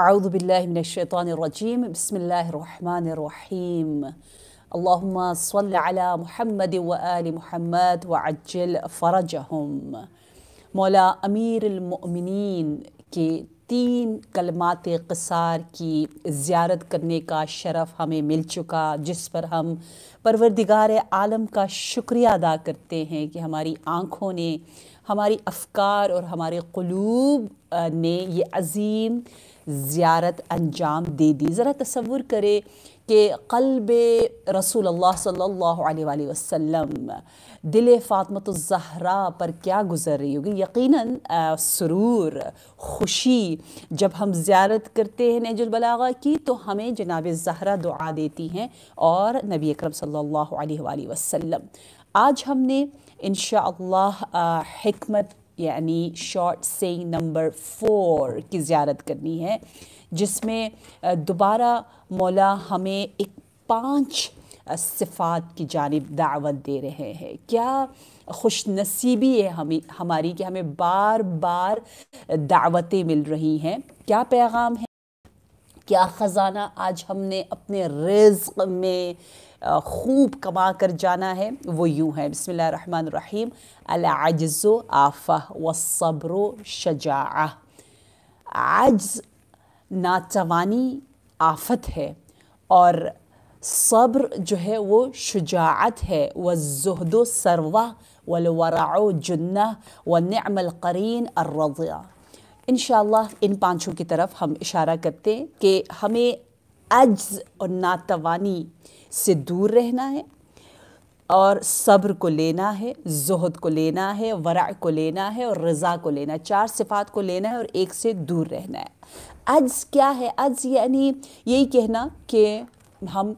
أعوذ بالله من الشيطان الرجيم بسم الله الرحمن الرحيم اللهم صل على محمد وآل محمد وعجل فرجهم मौला अमीर अमीरमिन के तीन कलमात कसार की ज़्यारत करने का शरफ़ हमें मिल चुका जिस पर हम परवरदिगार आलम का शुक्रिया अदा करते हैं कि हमारी आँखों ने हमारी अफकार और हमारे क़लूब ने ये अज़ीम ज़्यारत अंजाम दे दी ज़रा तस्वुर करे कि कल्ब रसूल अल्लाह सल्लल्लाहु अलैहि वसल्लम दिल फ़ातमतज़हरा पर क्या गुज़र रही होगी यकीनन सुरूर खुशी जब हम ज़्यारत करते हैं नजुलबलागा की तो हमें जनाब ज़हरा दुआ देती हैं और नबी अकरम सल्लल्लाहु अलैहि वसल्लम आज हमने इन हमत यानी शॉर्ट सेइंग नंबर फोर की ज़्यारत करनी है जिसमें दोबारा मौला हमें एक पाँच सिफात की जानब दावत दे रहे हैं क्या खुश नसीबी है हमें हमारी कि हमें बार बार दावतें मिल रही हैं क्या पैगाम है क्या ख़जाना आज हमने अपने रिज्क में खूब कमा कर जाना है वो यूँ है बसमिल्ल रहीम अलाजो आफ़ा व सब्र शजा आज नातवानी आफत है और सब्र जो है वो शुजात है व जहदो सरवा वलवरा जन्ना व नमलकरीन अर्रज़ा इन इन पाँचों की तरफ हम इशारा करते हैं कि हमें अज्ज़ और नातवानी से दूर रहना है और सब्र को लेना है जहद को लेना है वरा को लेना है और रज़ा को लेना है चार सिफात को लेना है और एक से दूर रहना है अज्ज क्या है अज यानी यही कहना कि हम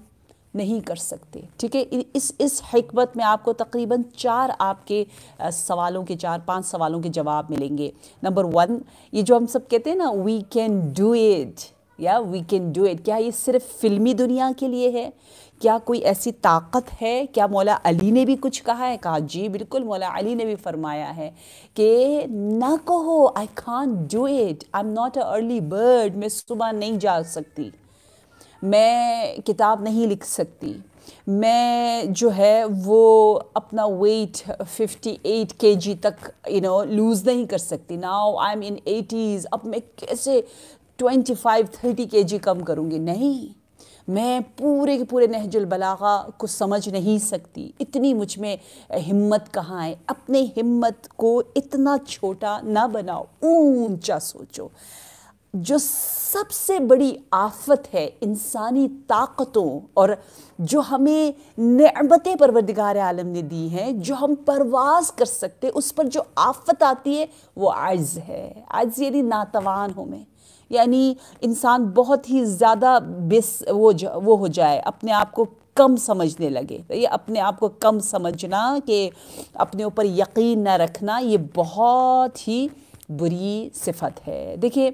नहीं कर सकते ठीक है इस इस हमत में आपको तकरीबन चार आपके सवालों के चार पांच सवालों के जवाब मिलेंगे नंबर वन ये जो हम सब कहते हैं ना वी कैन डू इट या वी कैन डू इट क्या ये सिर्फ फिल्मी दुनिया के लिए है क्या कोई ऐसी ताकत है क्या मौला अली ने भी कुछ कहा है कहा जी बिल्कुल मौला अली ने भी फरमाया है कि ना कहो I can do it I am not a early bird मैं सुबह नहीं जा सकती मैं किताब नहीं लिख सकती मैं जो है वो अपना वेट 58 केजी तक यू नो लूज़ नहीं कर सकती now I am in eighties अब मैं कैसे 25 30 केजी कम करूँगी नहीं मैं पूरे के पूरे नहजुल बलागा को समझ नहीं सकती इतनी मुझ में हिम्मत कहाँ है अपने हिम्मत को इतना छोटा ना बनाओ ऊंचा सोचो जो सबसे बड़ी आफत है इंसानी ताकतों और जो हमें नमतें परवरदिगार आलम ने दी हैं जो हम परवाज कर सकते उस पर जो आफत आती है वो आज़ है आज़ यानी नातवान हूँ मैं यानी इंसान बहुत ही ज़्यादा बेस वो वो हो जाए अपने आप को कम समझने लगे तो ये अपने आप को कम समझना कि अपने ऊपर यकीन ना रखना ये बहुत ही बुरी सिफत है देखिए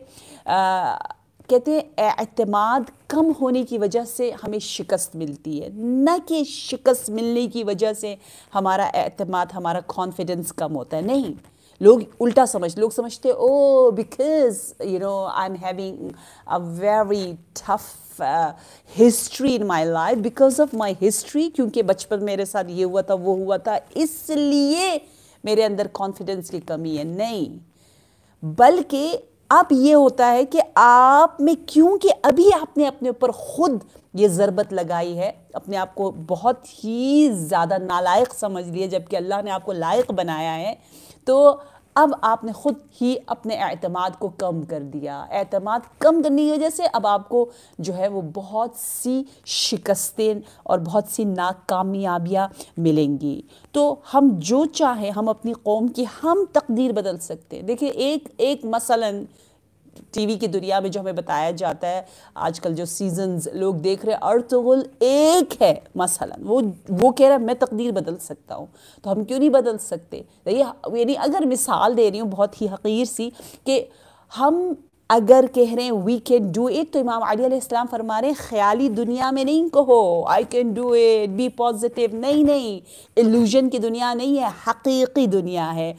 कहते हैं अतमाद कम होने की वजह से हमें शिकस्त मिलती है न कि शिकस्त मिलने की वजह से हमारा अतमाद हमारा कॉन्फिडेंस कम होता है नहीं लोग उल्टा समझ लोग समझते ओ because you know I am having a very tough history in my life because of my history क्योंकि बचपन मेरे साथ ये हुआ था वो हुआ था इसलिए मेरे अंदर कॉन्फिडेंस की कमी है नहीं बल्कि अब ये होता है कि आप में क्योंकि अभी आपने अपने ऊपर खुद ये ज़रबत लगाई है अपने आप को बहुत ही ज़्यादा नालायक समझ लिए जबकि अल्लाह ने आपको लायक बनाया है तो अब आपने ख़ुद ही अपने अतमाद को कम कर दिया अतमाद कम करने की वजह से अब आपको जो है वो बहुत सी शिकस्तें और बहुत सी नाकामयाबियाँ मिलेंगी तो हम जो चाहें हम अपनी कौम की हम तकदीर बदल सकते हैं देखिए एक एक मसलन टीवी की दुनिया में जो हमें बताया जाता है आजकल जो सीजन्स लोग देख रहे हैं अर्तगुल तो एक है मसलन वो वो कह रहा है मैं तकदीर बदल सकता हूँ तो हम क्यों नहीं बदल सकते तो यानी अगर मिसाल दे रही हूँ बहुत ही हकीर सी कि हम अगर कह रहे हैं वी कैन डू इट तो इमाम अली इस्लाम फरमा रहे हैं ख्याली दुनिया में नहीं कहो I can do it be positive नहीं नहीं इल्यूजन की दुनिया नहीं है हकीकी दुनिया है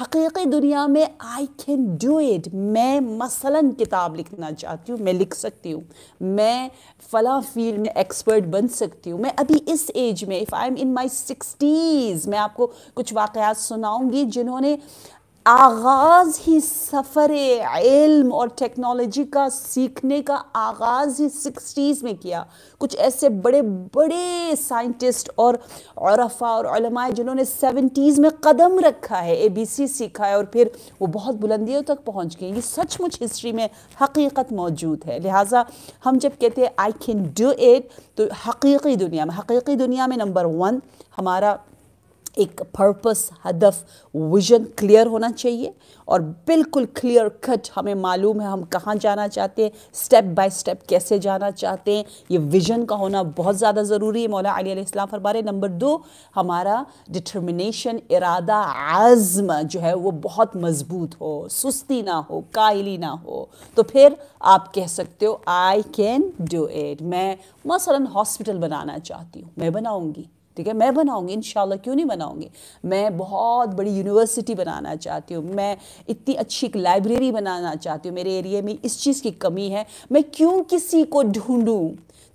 हकीकी दुनिया में आई कैन डू इट मैं मसलन किताब लिखना चाहती हूँ मैं लिख सकती हूँ मैं फ़ला फील्ड में एक्सपर्ट बन सकती हूँ मैं अभी इस एज में if I am in my sixties मैं आपको कुछ वाक़ सुनाऊँगी जिन्होंने आगाज़ ही सफ़र इल्म और टेक्नोलॉजी का सीखने का आगाज़ ही सिक्सटीज़ में किया कुछ ऐसे बड़े बड़े साइंटिस्ट और औरफा और औरमाए जिन्होंने सेवेंटीज़ में कदम रखा है ए बी सी सीखा है और फिर वो बहुत बुलंदियों तक पहुंच गए ये सचमुच हिस्ट्री में हकीकत मौजूद है लिहाजा हम जब कहते हैं आई कैन डू इट तो हकीकी दुनिया में हकीकी दुनिया में नंबर वन हमारा एक पर्पस हदफ विजन क्लियर होना चाहिए और बिल्कुल क्लियर कट हमें मालूम है हम कहाँ जाना चाहते हैं स्टेप बाय स्टेप कैसे जाना चाहते हैं ये विजन का होना बहुत ज़्यादा ज़रूरी है मौला अली इस्लाम फरमा रहे नंबर दो हमारा डिटर्मिनेशन इरादा आज़म जो है वो बहुत मज़बूत हो सुस्ती ना हो काहली ना हो तो फिर आप कह सकते हो आई कैन डू इट मैं मसला हॉस्पिटल बनाना चाहती हूँ मैं बनाऊँगी ठीक है मैं बनाऊंगी इन क्यों नहीं बनाऊंगी मैं बहुत बड़ी यूनिवर्सिटी बनाना चाहती हूँ मैं इतनी अच्छी एक लाइब्रेरी बनाना चाहती हूँ मेरे एरिए में इस चीज़ की कमी है मैं क्यों किसी को ढूंढूं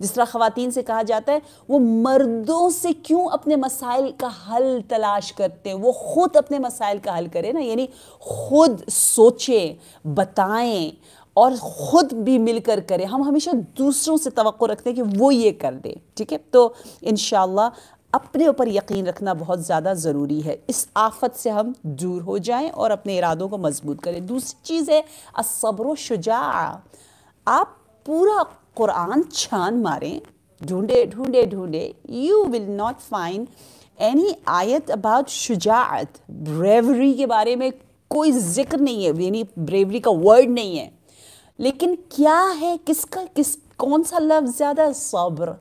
जिस तरह ख़वातीन से कहा जाता है वो मर्दों से क्यों अपने मसाइल का हल तलाश करते हैं वो ख़ुद अपने मसाइल का हल करें ना यानी ख़ुद सोचें बताएं और ख़ुद भी मिलकर करें हम हमेशा दूसरों से तो रखते हैं कि वो ये कर दें ठीक है तो इन अपने ऊपर यकीन रखना बहुत ज़्यादा ज़रूरी है इस आफत से हम दूर हो जाएं और अपने इरादों को मजबूत करें दूसरी चीज़ है असब्र शुजा आप पूरा कुरान छान मारें ढूंढे ढूंढे ढूंढे you will not find any आयत अबाउट शुजात ब्रेवरी के बारे में कोई जिक्र नहीं है यानी ब्रेवरी का वर्ड नहीं है लेकिन क्या है किसका किस कौन सा लफ्ज़ ज़्यादा सब्र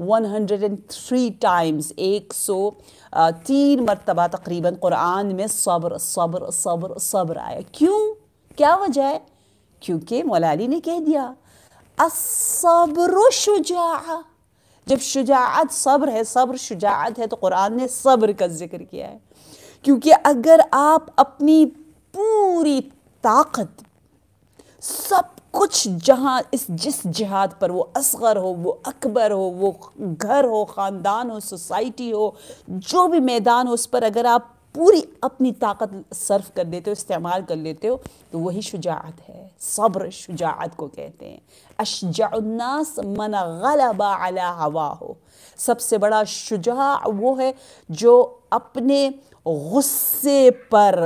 103 टाइम्स एक सौ तीन मरतबा तकरीबन कुरान में सब्र सब्र सब्र सब्र आया क्यों क्या वजह है क्योंकि मौलानी ने कह दिया असब्र शुजा जब शुजात सब्र है सब्र शुजात है तो कुरान ने सब्र का जिक्र किया है क्योंकि अगर आप अपनी पूरी ताकत सब कुछ जहाँ इस जिस जिहाद पर वो असगर हो वो अकबर हो वो घर हो ख़ानदान हो सोसाइटी हो जो भी मैदान हो उस पर अगर आप पूरी अपनी ताकत सर्फ कर देते हो इस्तेमाल कर लेते हो तो वही शुजात है सब्र शुजात को कहते हैं अशजानास मन गलबा अला हवा हो सबसे बड़ा शुजा वो है जो अपने गुस्से पर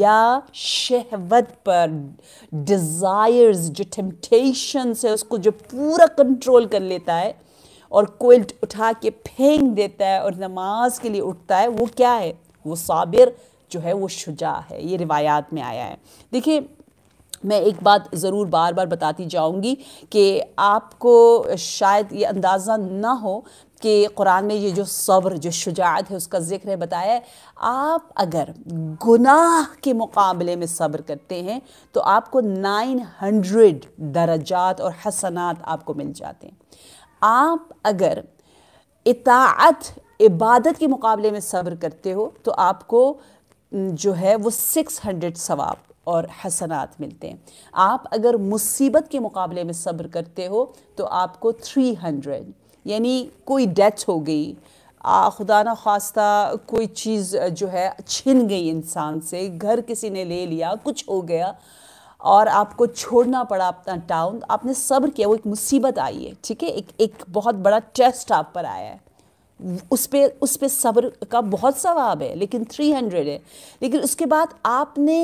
या शहवत पर डिज़ायर्स जो टेम्पटेशंस है उसको जो पूरा कंट्रोल कर लेता है और कोयल्ट उठा के फेंक देता है और नमाज के लिए उठता है वो क्या है वो साबिर जो है वो शुजा है ये रिवायात में आया है देखिए मैं एक बात ज़रूर बार बार बताती जाऊंगी कि आपको शायद ये अंदाज़ा ना हो कि कुरान में ये जो सब्र जो शुजात है उसका ज़िक्र है बताया आप अगर गुनाह के मुकाबले में सब्र करते हैं तो आपको 900 दर्जात और हसनात आपको मिल जाते हैं आप अगर इतात इबादत के मुकाबले में सब्र करते हो तो आपको जो है वो 600 सवाब और हसनात मिलते हैं आप अगर मुसीबत के मुकाबले में सब्र करते हो तो आपको 300 यानी कोई डेथ हो गई खुदा न खास्ता कोई चीज़ जो है छिन गई इंसान से घर किसी ने ले लिया कुछ हो गया और आपको छोड़ना पड़ा अपना टाउन आपने सब्र किया वो एक मुसीबत आई है ठीक है एक एक बहुत बड़ा टेस्ट आप पर आया है उस पर उस पर सब्र का बहुत सवाब है लेकिन थ्री हंड्रेड है लेकिन उसके बाद आपने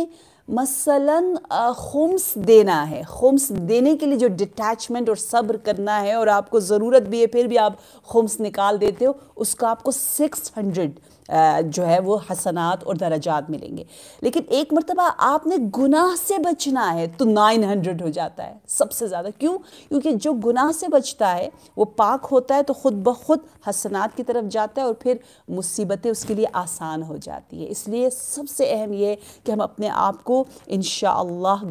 मसलन खुम्स देना है खुम्स देने के लिए जो डिटैचमेंट और सब्र करना है और आपको ज़रूरत भी है फिर भी आप खुम्स निकाल देते हो उसका आपको सिक्स हंड्रेड जो है वो हसनात और दराजात मिलेंगे लेकिन एक मरतबा आपने गुनाह से बचना है तो नाइन हंड्रेड हो जाता है सबसे ज़्यादा क्यों क्योंकि जो गुनाह से बचता है वो पाक होता है तो ख़ुद ब खुद हसनात की तरफ जाता है और फिर मुसीबतें उसके लिए आसान हो जाती है इसलिए सबसे अहम यह है कि हम अपने आप को इन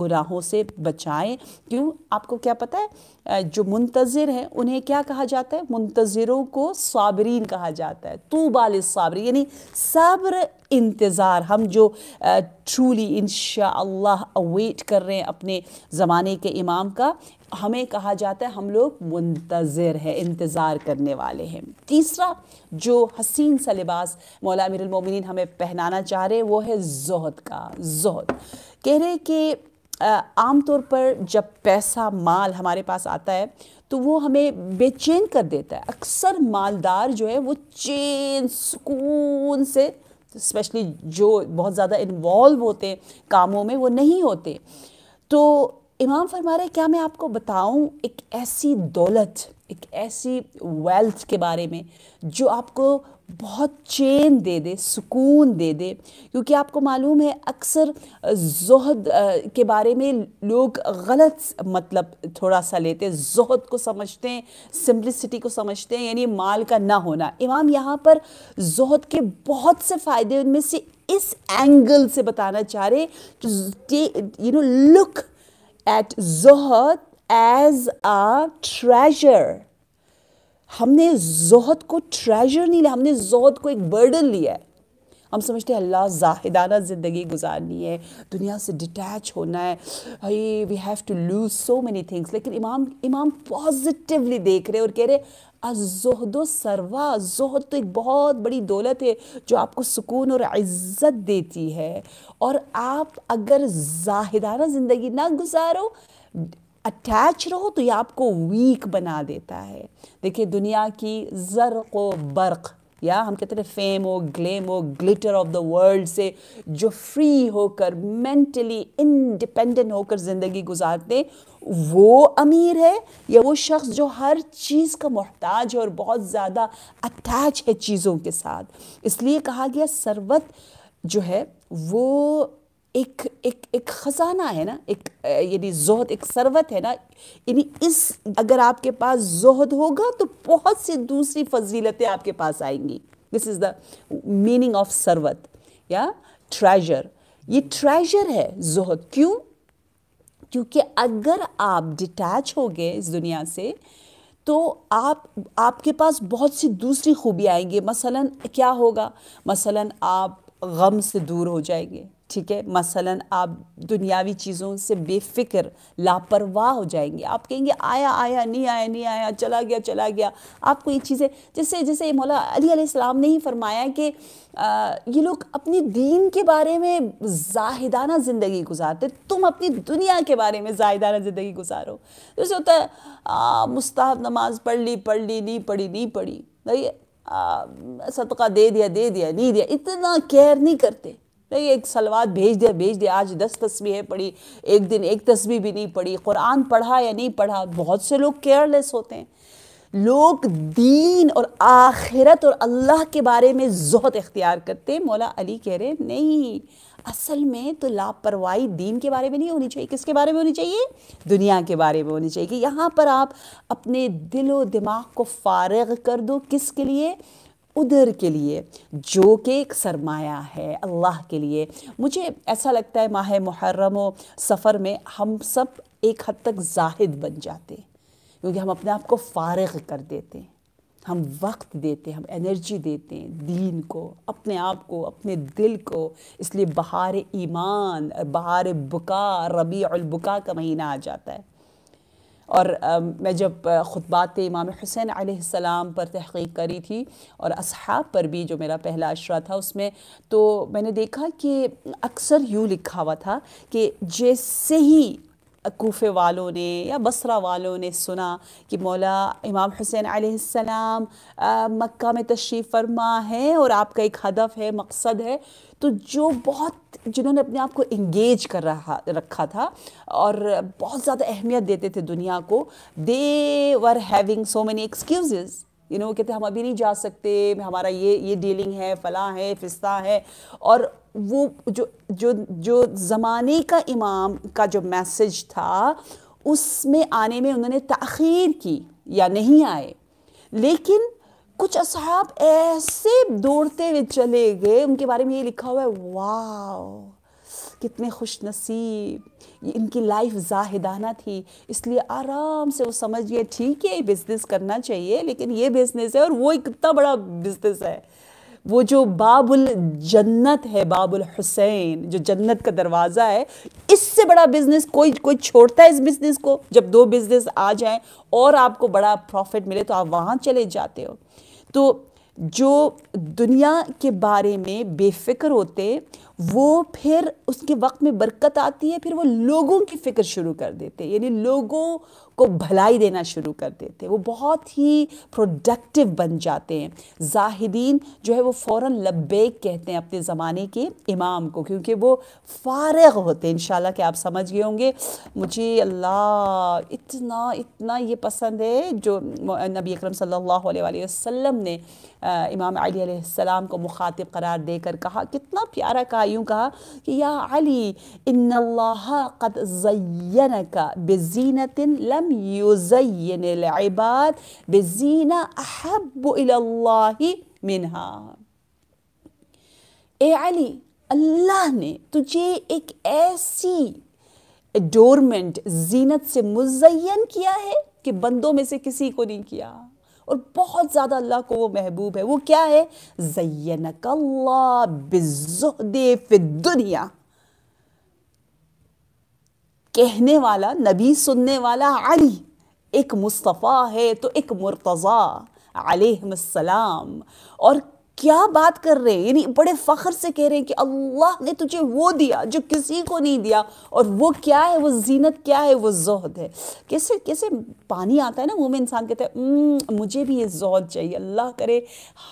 गुनाहों से बचाएँ क्यों आपको क्या पता है जो मुंतज़र हैं उन्हें क्या कहा जाता है मुंतज़रों को साबरीन कहा जाता है तो बाल साबरी यानी सब्र इंतज़ार हम जो ट्रूली इन अवेट कर रहे हैं अपने ज़माने के इमाम का हमें कहा जाता है हम लोग मुंतज़र हैं इंतज़ार करने वाले हैं तीसरा जो हसीन सा लिबास मौला हमें पहनाना चाह रहे हैं वो है जहद का जहद कह रहे कि आम तौर पर जब पैसा माल हमारे पास आता है तो वो हमें बेचैन कर देता है अक्सर मालदार जो है वो चैन सुकून से स्पेशली जो बहुत ज़्यादा इन्वॉल्व होते हैं कामों में वो नहीं होते तो इमाम फरमा रहे क्या मैं आपको बताऊं एक ऐसी दौलत एक ऐसी वेल्थ के बारे में जो आपको बहुत चैन दे दे सुकून दे दे क्योंकि आपको मालूम है अक्सर जहद के बारे में लोग गलत मतलब थोड़ा सा लेते हैं जहद को समझते हैं सिम्पलिसिटी को समझते हैं यानी माल का ना होना इमाम यहाँ पर जहद के बहुत से फ़ायदे उनमें से इस एंगल से बताना चाह रहे यू नो लुक एट जहद एज अ ट्रेजर हमने जहद को ट्रेजर नहीं लिया हमने जहद को एक बर्डन लिया है हम समझते हैं अल्लाह जाहिदाना ज़िंदगी गुजारनी है दुनिया से डिटैच होना है भाई we have to lose so many things लेकिन इमाम इमाम पॉजिटिवली देख रहे और कह रहे अजहदो सरवा जहद तो एक बहुत बड़ी दौलत है जो आपको सुकून और इज़्ज़त देती है और आप अगर जाहिदाना ज़िंदगी ना गुजारो अटैच रहो तो ये आपको वीक बना देता है देखिए दुनिया की ज़रक बर्क़ या हम कहते हैं फेम हो ग्लेम हो ग्लिटर ऑफ द वर्ल्ड से जो फ्री होकर मेंटली इंडिपेंडेंट होकर ज़िंदगी गुजारते वो अमीर है या वो शख्स जो हर चीज़ का मोहताज है और बहुत ज़्यादा अटैच है चीज़ों के साथ इसलिए कहा गया सरवत जो है वो एक एक एक ख़जाना है ना एक यानी जोहद एक सरवत है ना यानी इस अगर आपके पास जोहद होगा तो बहुत सी दूसरी फजीलतें आपके पास आएंगी this is the meaning of सरवत या ट्रेजर ये ट्रेजर है जोहद क्यों क्योंकि अगर आप डिटैच हो गए इस दुनिया से तो आप आपके पास बहुत सी दूसरी खूबियाँ आएंगी मसलन क्या होगा मसलन आप गम से दूर हो जाएंगे ठीक है मसलन आप दुनियावी चीज़ों से बेफिक्र लापरवाह हो जाएंगे आप कहेंगे आया आया नहीं आया नहीं आया चला गया चला गया आपको ये चीज़ें जैसे जैसे मौला अली इस्लाम ने ही फरमाया कि ये लोग अपने दीन के बारे में जाहिदाना ज़िंदगी गुजारते तुम अपनी दुनिया के बारे में जाहिदाना ज़िंदगी गुजारो जैसे तो होता है मुस्ताब नमाज पढ़ ली पढ़ ली नहीं पढ़ी नहीं पढ़ी भाई सदका दे दिया दे दिया नहीं दिया इतना केयर नहीं करते नहीं एक सलवात भेज दिया भेज दिया आज दस तस्वीरें पढ़ी एक दिन एक तस्वीर भी नहीं पढ़ी कुरान पढ़ा या नहीं पढ़ा बहुत से लोग केयरलेस होते हैं लोग दीन और आखिरत और अल्लाह के बारे में जहत इख्तियार करते मौला अली कह रहे नहीं असल में तो लापरवाही दीन के बारे में नहीं होनी चाहिए किसके बारे में होनी चाहिए दुनिया के बारे में होनी चाहिए यहाँ पर आप अपने दिलो दिमाग को फारग कर दो किसके लिए उधर के लिए जो कि एक सरमाया है अल्लाह के लिए मुझे ऐसा लगता है माह मुहर्रम सफ़र में हम सब एक हद तक जाहिद बन जाते हैं क्योंकि हम अपने आप को फारग कर देते हैं हम वक्त देते हैं हम एनर्जी देते हैं दीन को अपने आप को अपने दिल को इसलिए बहार ईमान बहार बुका रबी और बुका का महीना आ जाता है और मैं जब ख़ुतबात इमाम हुसैन आसमाम पर तहकीक करी थी और अब पर भी जो मेरा पहला अशरा था उसमें तो मैंने देखा कि अक्सर यूँ लिखा हुआ था कि जैसे ही कोफे वालों ने या बसरा वालों ने सुना कि मौला इमाम हुसैन आसमाम मक्का में तशरीफ़ फरमा है और आपका एक हदफ है मकसद है तो जो बहुत जिन्होंने अपने आप को इंगेज कर रहा रखा था और बहुत ज़्यादा अहमियत देते थे दुनिया को they were having so many excuse you know कहते हम अभी नहीं जा सकते हमारा ये ये डीलिंग है फ़लाँ है फिस्ता है और वो जो जो जो ज़माने का इमाम का जो मैसेज था उसमें आने में उन्होंने तखीर की या नहीं आए लेकिन कुछ असहाब ऐसे दौड़ते हुए चले गए उनके बारे में ये लिखा हुआ है वाह कितने खुश नसीब इनकी लाइफ जाहिदाना थी इसलिए आराम से वो समझ गए ठीक है बिज़नेस करना चाहिए लेकिन ये बिज़नेस है और वो इतना बड़ा बिज़नेस है वो जो बाबुल जन्नत है बाबुल हुसैन जो जन्नत का दरवाज़ा है इससे बड़ा बिजनेस कोई कोई छोड़ता है इस बिज़नेस को जब दो बिज़नेस आ जाएं और आपको बड़ा प्रॉफिट मिले तो आप वहाँ चले जाते हो तो जो दुनिया के बारे में बेफिक्र होते वो फिर उसके वक्त में बरकत आती है फिर वो लोगों की फ़िक्र शुरू कर देते यानी लोगों को भलाई देना शुरू कर देते हैं वो बहुत ही प्रोडक्टिव बन जाते हैं जाहिदीन जो है वो फ़ौर लब्बैक कहते हैं अपने ज़माने के इमाम को क्योंकि वो फारग होते हैं इन कि आप समझ गए होंगे मुझे अल्लाह इतना इतना ये पसंद है जो नबी अकरम सल्लल्लाहु अलैहि वसल्लम ने इमाम अली सलाम को मुखातिब करार देकर कहा कितना प्यारा कहा यूँ कहा कि या अली इन कद जयन का बेजीनत लम बेजीना अहब मिनहा एली अल्लाह ने तुझे एक ऐसी डोरमेंट जीनत से मुजयन किया है कि बंदों में से किसी को नहीं किया और बहुत ज़्यादा अल्लाह को वो महबूब है वो क्या है जयनकल्ला बिजुहदे दुनिया कहने वाला नबी सुनने वाला अली एक मुस्तफ़ा है तो एक मुर्तज़ा सलाम और क्या बात कर रहे हैं यानी बड़े फ़ख्र से कह रहे हैं कि अल्लाह ने तुझे वो दिया जो किसी को नहीं दिया और वो क्या है वो जीनत क्या है वो जहद है कैसे कैसे पानी आता है ना मुँह में इंसान कहता है मुझे भी ये जहद चाहिए अल्लाह करे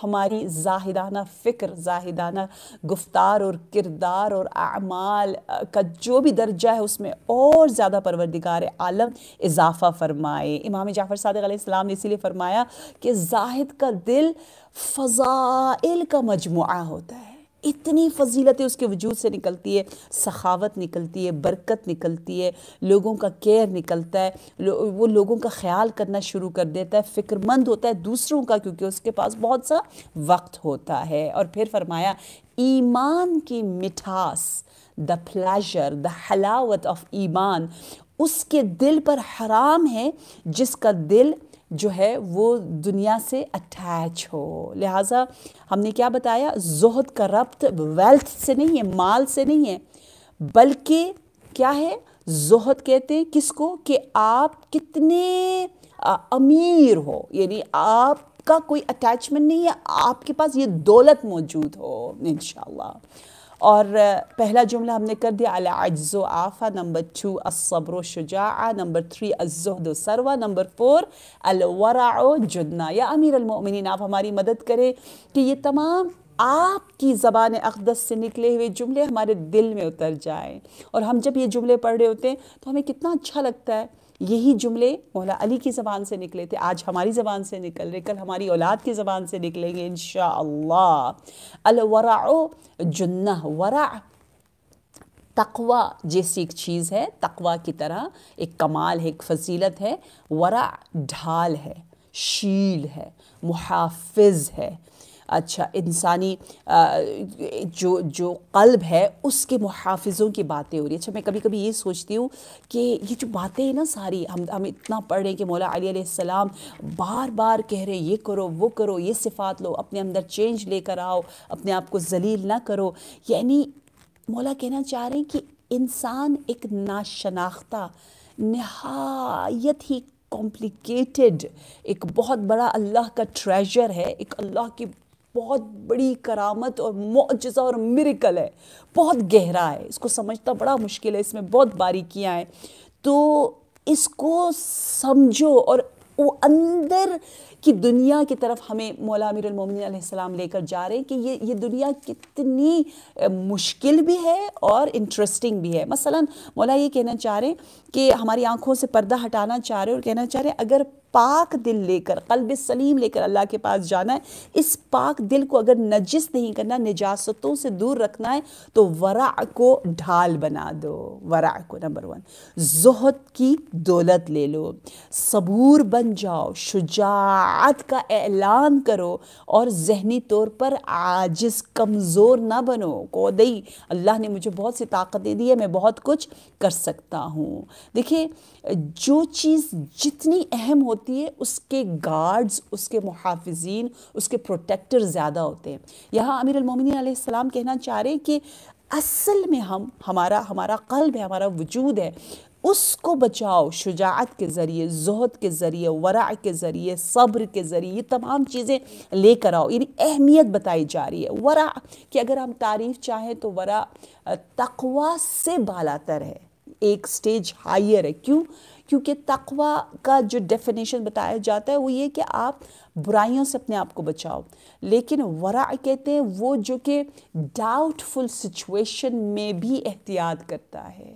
हमारी जाहिदाना फ़िक्र जाहिदाना गुफ्तार और किरदार और अमाल का जो भी दर्जा है उसमें और ज़्यादा परवरदिगार आलम इजाफ़ा फरमाए इमाम जाफ़र सदक ने इसीलिए फ़रमाया कि जाहिद का दिल फ़ज़ाइल का मजमु होता है इतनी फजीलतें उसके वजूद से निकलती है सखावत निकलती है बरकत निकलती है लोगों का केयर निकलता है लो, वो लोगों का ख्याल करना शुरू कर देता है फ़िक्रमंद होता है दूसरों का क्योंकि उसके पास बहुत सा वक्त होता है और फिर फरमाया ईमान की मिठास द प्लेजर द हलावत ऑफ ईमान उसके दिल पर हराम है जिसका दिल जो है वो दुनिया से अटैच हो लिहाजा हमने क्या बताया जहद का रब्त वेल्थ से नहीं है माल से नहीं है बल्कि क्या है जहद कहते हैं किसको कि आप कितने आ, अमीर हो यानी आपका कोई अटैचमेंट नहीं है आपके पास ये दौलत मौजूद हो इन और पहला जुमला हमने कर दिया अला अज्ज़ो आफ़ा नंबर टू असब्र शुजा नंबर थ्री अजहद सरवा नंबर फोर अलवरा जुदना या अमीर अलमोमिन आप हमारी मदद करें कि ये तमाम आपकी ज़बान अकदस से निकले हुए जुमले हमारे दिल में उतर जाएं और हम जब ये जुमले पढ़ रहे होते हैं तो हमें कितना अच्छा लगता है यही जुमले मौला अली की ज़बान से निकले थे आज हमारी ज़बान से निकल रहे कल हमारी औलाद की ज़बान से निकलेंगे इन शल्लावरा जुन्ना वरा तकवा जैसी एक चीज़ है तकवा की तरह एक कमाल है एक फजीलत है वरा ढाल है शील है मुहाफ़ है अच्छा इंसानी जो जो कल्ब है उसके मुहाफ़ों की बातें हो रही है अच्छा मैं कभी कभी ये सोचती हूँ कि ये जो बातें हैं ना सारी हम हम इतना पढ़ रहे हैं कि मौला अली बार बार कह रहे ये करो वो करो ये सिफात लो अपने अंदर चेंज लेकर आओ अपने आप को जलील ना करो यानी मौला कहना चाह रहे हैं कि इंसान एक नाशनाख्ता नहायत ही कॉम्प्लिकेटेड एक बहुत बड़ा अल्लाह का ट्रेजर है एक अल्लाह की बहुत बड़ी करामत और मुआजा और मिरिकल है बहुत गहरा है इसको समझना बड़ा मुश्किल है इसमें बहुत बारीकियाँ हैं तो इसको समझो और वो अंदर की दुनिया की तरफ हमें मौला अमीर अलमोमिन लेकर जा रहे हैं कि ये ये दुनिया कितनी मुश्किल भी है और इंटरेस्टिंग भी है मसलन मौला ये कहना चाह रहे हैं कि हमारी आंखों से पर्दा हटाना चाह रहे और कहना चाह रहे हैं अगर पाक दिल लेकर कल्ब सलीम लेकर अल्लाह के पास जाना है इस पाक दिल को अगर नजिस नहीं करना निजास्तों से दूर रखना है तो वरा को ढाल बना दो वरा को नंबर वन जहद की दौलत ले लो सबूर बन जाओ शुजात का ऐलान करो और जहनी तौर पर आजिज कमज़ोर ना बनो कोदई अल्लाह ने मुझे बहुत सी ताकतें दी है मैं बहुत कुछ कर सकता हूँ देखिए जो चीज़ जितनी अहम होती होती है उसके गार्ड्स उसके मुहाफिजीन उसके प्रोटेक्टर ज़्यादा होते हैं यहाँ अमीर अमिन सलाम कहना चाह रहे हैं कि असल में हम हमारा हमारा कल्ब है हमारा वजूद है उसको बचाओ शुजात के ज़रिए जहद के ज़रिए वरा के ज़रिए सब्र के ज़रिए ये तमाम चीज़ें लेकर आओ यानी अहमियत बताई जा रही है वरा कि अगर हम तारीफ़ चाहें तो वरा तकवा से बालातर है एक स्टेज हाइयर है क्यों क्योंकि तकवा का जो डेफिनेशन बताया जाता है वो ये कि आप बुराइयों से अपने आप को बचाओ लेकिन वरा कहते हैं वो जो कि डाउटफुल सिचुएशन में भी एहतियात करता है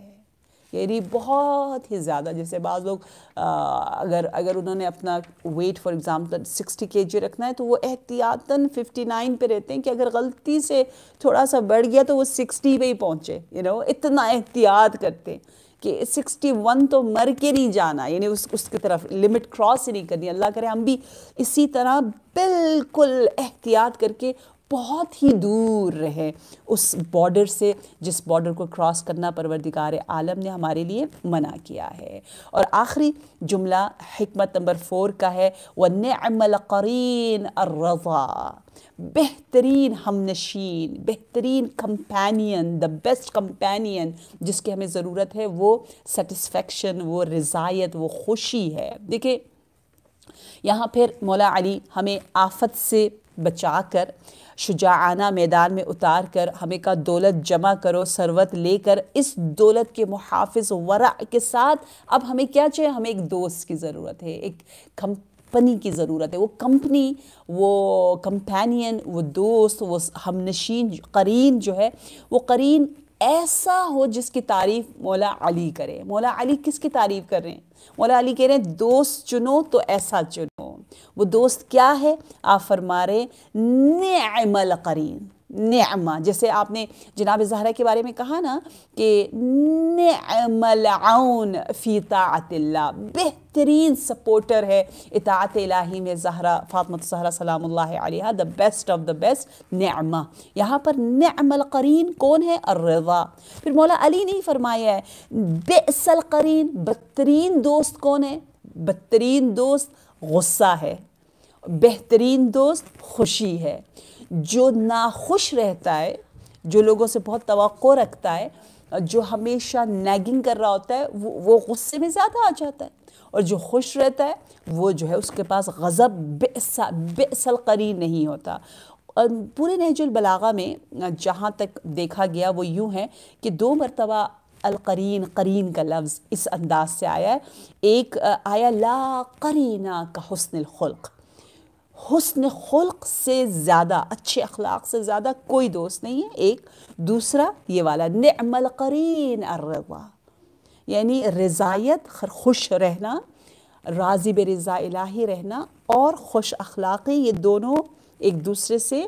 यानी बहुत ही ज़्यादा जैसे बाज़ लोग अगर अगर उन्होंने अपना वेट फॉर एग्ज़ाम्पल सिक्सटी के जी रखना है तो वो एहतियातन फिफ्टी नाइन पर रहते हैं कि अगर गलती से थोड़ा सा बढ़ गया तो वो सिक्सटी पे ही पहुँचे यू नो इतना एहतियात करते हैं कि 61 तो मर के नहीं जाना यानी उस उसकी तरफ लिमिट क्रॉस ही नहीं करनी अल्लाह करे हम भी इसी तरह बिल्कुल एहतियात करके बहुत ही दूर रहे उस बॉर्डर से जिस बॉर्डर को क्रॉस करना परवरदिगार आलम ने हमारे लिए मना किया है और आखिरी जुमला हमत नंबर फोर का है वह नमलकरीन रज़ा बेहतरीन हमनशीन बेहतरीन कंपेनियन द बेस्ट कंपेनियन जिसकी हमें ज़रूरत है वो सेटिस्फेक्शन वो रज़ायत वो खुशी है देखिए यहाँ फिर मौला अली हमें आफत से बचा कर शुजाना मैदान में उतार कर हमें का दौलत जमा करो सरवत लेकर इस दौलत के मुहाफ़ वरा के साथ अब हमें क्या चाहिए हमें एक दोस्त की ज़रूरत है एक कंपनी की ज़रूरत है वो कंपनी वो कंपेनियन वो दोस्त वो हम नशीन करीन जो है वो करीन ऐसा हो जिसकी तारीफ मौला अली करे मौला अली किसकी तारीफ कर रहे हैं मौला अली कह रहे हैं दोस्त चुनो तो ऐसा चुनो वो दोस्त क्या है आप फरमा रहे नमल करीन नमा जैसे आपने जनाब जहरा के बारे में कहा ना कि नमलाउन फ़ीता बेहतरीन सपोर्टर है इतात लाही में जहरा फ़ातमत जहरा सलाम्ला the best of the best नमा यहाँ पर नमल करीन कौन है अर्रवा फिर मौला अली ने फरमाया है बेसल करीन बदतरीन दोस्त कौन है बदतरीन दोस्त गुस्सा है बेहतरीन दोस्त खुशी है जो नाखुश रहता है जो लोगों से बहुत तो रखता है जो हमेशा नैगिंग कर रहा होता है वो वो गुस्से में ज़्यादा आ जाता है और जो खुश रहता है वो जो है उसके पास गज़ब बेसल करी नहीं होता पूरे नहजुलबलागा में जहाँ तक देखा गया वो यूँ है कि दो मरतबा अलकरीन करीन का लफ्ज़ इस अंदाज से आया है एक आया ला करीना का हसन खुल्क हसन खुल्क से ज़्यादा अच्छे अखलाक से ज़्यादा कोई दोस्त नहीं है एक दूसरा ये वाला नमल करीन अर्रवा यानी रज़ायत खुश रहना राजी रज़ा इलाही रहना और खुश अखलाक़ी ये दोनों एक दूसरे से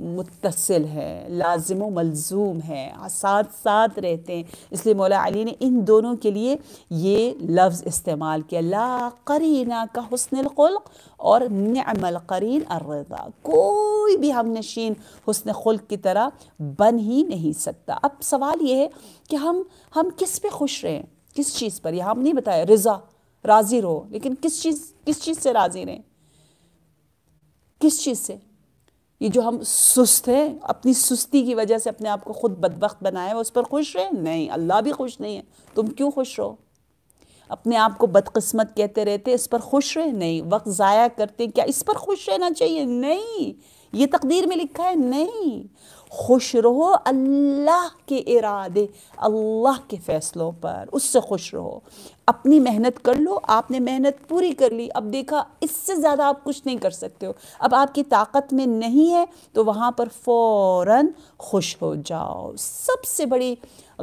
मुतसिल है व मलजूम है साथ साथ रहते हैं इसलिए मौला अली ने इन दोनों के लिए ये लफ्ज़ इस्तेमाल किया ला करीना का हसनख़ुल्क और नमल करीन अर्रदा कोई भी हम नशीन हसन खुल्क की तरह बन ही नहीं सकता अब सवाल ये है कि हम हम किस पे खुश रहें किस चीज़ पर यह हम नहीं बताया रज़ा राज़ी रहो लेकिन किस चीज़ किस चीज़ से राज़ी रहें किस चीज़ से ये जो हम सुस्त हैं अपनी सुस्ती की वजह से अपने आप को खुद बदबخت बनाए उस पर खुश रहे नहीं अल्लाह भी खुश नहीं है तुम क्यों खुश रहो अपने आप को बदकस्मत कहते रहते इस पर खुश रहे नहीं वक्त ज़ाया करते क्या इस पर खुश रहना चाहिए नहीं ये तकदीर में लिखा है नहीं खुश रहो अल्लाह के इरादे अल्लाह के फ़ैसलों पर उससे खुश रहो अपनी मेहनत कर लो आपने मेहनत पूरी कर ली अब देखा इससे ज़्यादा आप कुछ नहीं कर सकते हो अब आपकी ताकत में नहीं है तो वहाँ पर फ़ौर खुश हो जाओ सबसे बड़ी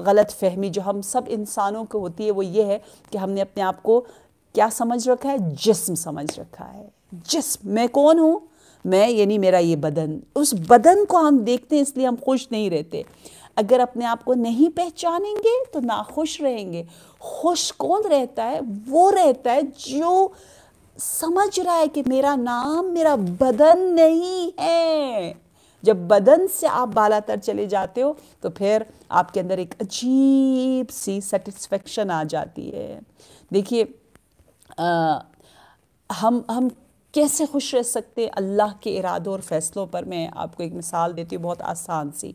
गलत फहमी जो हम सब इंसानों को होती है वो ये है कि हमने अपने आप को क्या समझ रखा है जिस्म समझ रखा है जिस्म मैं कौन हूँ मैं यानी मेरा ये बदन उस बदन को हम देखते हैं इसलिए हम खुश नहीं रहते अगर अपने आप को नहीं पहचानेंगे तो ना खुश रहेंगे खुश कौन रहता है वो रहता है जो समझ रहा है कि मेरा नाम मेरा बदन नहीं है जब बदन से आप बाला तर चले जाते हो तो फिर आपके अंदर एक अजीब सी सेटिस्फेक्शन आ जाती है देखिए हम हम कैसे खुश रह सकते अल्लाह के इरादों और फ़ैसलों पर मैं आपको एक मिसाल देती हूँ बहुत आसान सी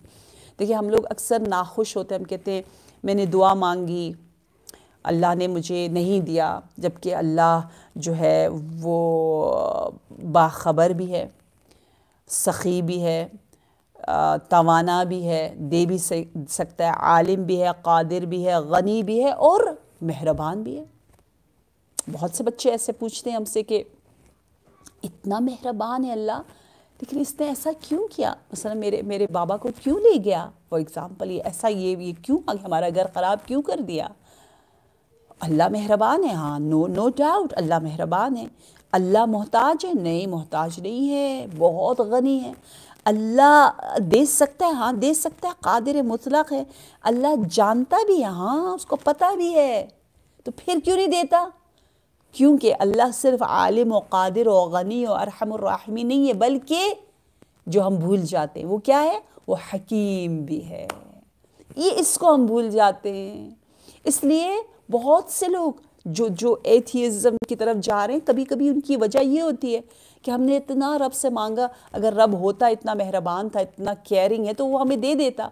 देखिए हम लोग अक्सर नाखुश होते हैं हम कहते हैं मैंने दुआ मांगी अल्लाह ने मुझे नहीं दिया जबकि अल्लाह जो है वो बाखबर भी है सखी भी है तवाना भी है दे भी सकता है आलिम भी है कादिर भी है गनी भी है और मेहरबान भी है बहुत से बच्चे ऐसे पूछते हैं हमसे कि इतना मेहरबान है अल्लाह लेकिन इसने ऐसा क्यों किया मसलन मेरे मेरे बाबा को क्यों ले गया फॉर एग्ज़ाम्पल ये ऐसा ये ये क्यों हमारा घर ख़राब क्यों कर दिया अल्लाह मेहरबान है हाँ नो नो डाउट अल्लाह मेहरबान है अल्लाह मोहताज है नहीं मोहताज नहीं है बहुत गनी है अल्लाह दे सकता है हाँ दे सकता है कादिर मुतलक है अल्लाह जानता भी है हाँ उसको पता भी है तो फिर क्यों नहीं देता क्योंकि अल्लाह सिर्फ आलिम व कादिर गनी अरहमरहमी नहीं है बल्कि जो हम भूल जाते हैं वो क्या है वो हकीम भी है ये इसको हम भूल जाते हैं इसलिए बहुत से लोग जो जो एथियज़म की तरफ जा रहे हैं कभी कभी उनकी वजह ये होती है कि हमने इतना रब से मांगा अगर रब होता इतना मेहरबान था इतना केयरिंग है तो वो हमें दे देता